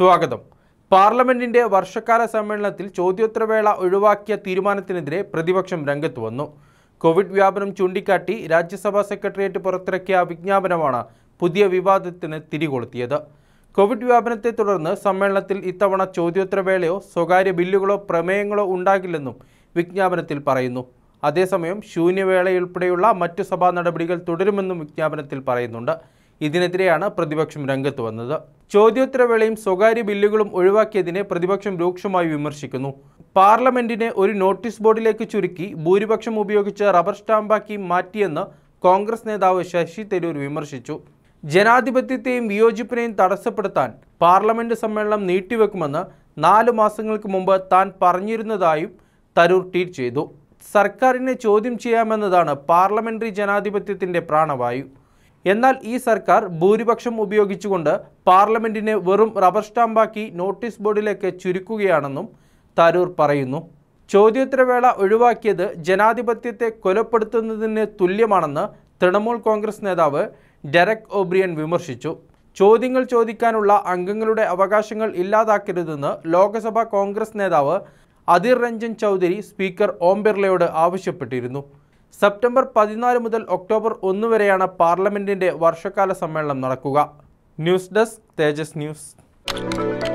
സ്വാഗതം പാർലമെന്റിന്റെ വർഷകാല സമ്മേളനത്തിൽ ചോദ്യോത്തരവേള ഒഴിവാക്കിയ തീരുമാനത്തിനെതിരെ പ്രതിപക്ഷം രംഗത്ത് വന്നു കോവിഡ് വ്യാപനം ചൂണ്ടിക്കാട്ടി രാജ്യസഭാ സെക്രട്ടേറിയറ്റ് പുറത്തിറക്കിയ വിജ്ഞാപനമാണ് പുതിയ വിവാദത്തിന് തിരികൊളുത്തിയത് കോവിഡ് വ്യാപനത്തെ തുടർന്ന് സമ്മേളനത്തിൽ ഇത്തവണ ചോദ്യോത്തരവേളയോ സ്വകാര്യ ബില്ലുകളോ പ്രമേയങ്ങളോ ഉണ്ടാകില്ലെന്നും വിജ്ഞാപനത്തിൽ പറയുന്നു അതേസമയം ശൂന്യവേളയുൾപ്പെടെയുള്ള മറ്റു സഭാ നടപടികൾ തുടരുമെന്നും വിജ്ഞാപനത്തിൽ പറയുന്നുണ്ട് ഇതിനെതിരെയാണ് പ്രതിപക്ഷം രംഗത്ത് വന്നത് ചോദ്യോത്തരവേളയും സ്വകാര്യ ബില്ലുകളും ഒഴിവാക്കിയതിനെ പ്രതിപക്ഷം രൂക്ഷമായി വിമർശിക്കുന്നു പാർലമെന്റിനെ ഒരു നോട്ടീസ് ബോർഡിലേക്ക് ചുരുക്കി ഭൂരിപക്ഷം ഉപയോഗിച്ച് റബ്ബർ സ്റ്റാമ്പാക്കി മാറ്റിയെന്ന് കോൺഗ്രസ് നേതാവ് ശശി തരൂർ വിമർശിച്ചു ജനാധിപത്യത്തെയും വിയോജിപ്പിനെയും തടസ്സപ്പെടുത്താൻ പാർലമെന്റ് സമ്മേളനം നീട്ടിവെക്കുമെന്ന് നാല് മാസങ്ങൾക്ക് മുമ്പ് താൻ പറഞ്ഞിരുന്നതായും തരൂർ ട്വീറ്റ് ചെയ്തു സർക്കാരിനെ ചോദ്യം ചെയ്യാമെന്നതാണ് പാർലമെന്ററി ജനാധിപത്യത്തിന്റെ പ്രാണവായു എന്നാൽ ഈ സർക്കാർ ഭൂരിപക്ഷം ഉപയോഗിച്ചുകൊണ്ട് പാർലമെന്റിനെ വെറും റബ്ബർ സ്റ്റാമ്പാക്കി നോട്ടീസ് ബോർഡിലേക്ക് ചുരുക്കുകയാണെന്നും തരൂർ പറയുന്നു ചോദ്യോത്തരവേള ഒഴിവാക്കിയത് ജനാധിപത്യത്തെ കൊലപ്പെടുത്തുന്നതിന് തുല്യമാണെന്ന് തൃണമൂൽ കോൺഗ്രസ് നേതാവ് ഡെറക് ഒബ്രിയൻ വിമർശിച്ചു ചോദ്യങ്ങൾ ചോദിക്കാനുള്ള അംഗങ്ങളുടെ അവകാശങ്ങൾ ഇല്ലാതാക്കരുതെന്ന് ലോക്സഭാ കോൺഗ്രസ് നേതാവ് അധിർ രഞ്ജൻ ചൗധരി സ്പീക്കർ ഓം ബിർളയോട് ആവശ്യപ്പെട്ടിരുന്നു സെപ്റ്റംബർ പതിനാല് മുതൽ ഒക്ടോബർ ഒന്ന് വരെയാണ് പാർലമെന്റിന്റെ വർഷകാല സമ്മേളനം നടക്കുക ന്യൂസ് ഡെസ്ക് തേജസ് ന്യൂസ്